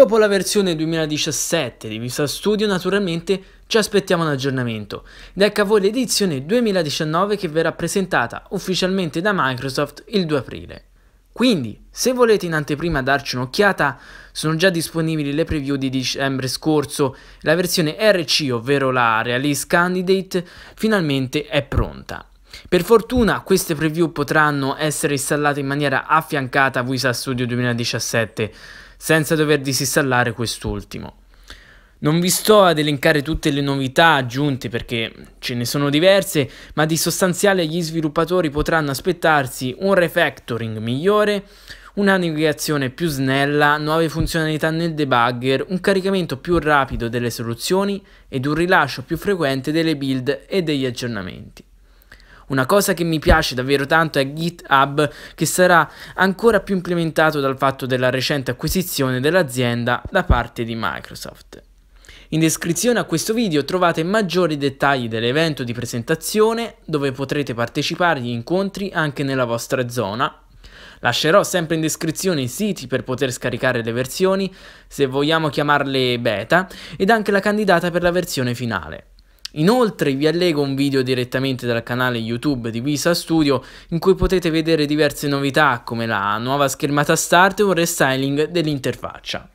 Dopo la versione 2017 di Visual Studio naturalmente ci aspettiamo un aggiornamento ed ecco a voi l'edizione 2019 che verrà presentata ufficialmente da Microsoft il 2 aprile. Quindi, se volete in anteprima darci un'occhiata, sono già disponibili le preview di dicembre scorso, la versione RC, ovvero la Release Candidate, finalmente è pronta. Per fortuna queste preview potranno essere installate in maniera affiancata a Visa Studio 2017 senza dover disinstallare quest'ultimo. Non vi sto ad elencare tutte le novità aggiunte perché ce ne sono diverse, ma di sostanziale gli sviluppatori potranno aspettarsi un refactoring migliore, una navigazione più snella, nuove funzionalità nel debugger, un caricamento più rapido delle soluzioni ed un rilascio più frequente delle build e degli aggiornamenti. Una cosa che mi piace davvero tanto è GitHub che sarà ancora più implementato dal fatto della recente acquisizione dell'azienda da parte di Microsoft. In descrizione a questo video trovate maggiori dettagli dell'evento di presentazione dove potrete partecipare agli incontri anche nella vostra zona. Lascerò sempre in descrizione i siti per poter scaricare le versioni, se vogliamo chiamarle beta, ed anche la candidata per la versione finale. Inoltre vi allego un video direttamente dal canale YouTube di Visa Studio in cui potete vedere diverse novità come la nuova schermata start e un restyling dell'interfaccia.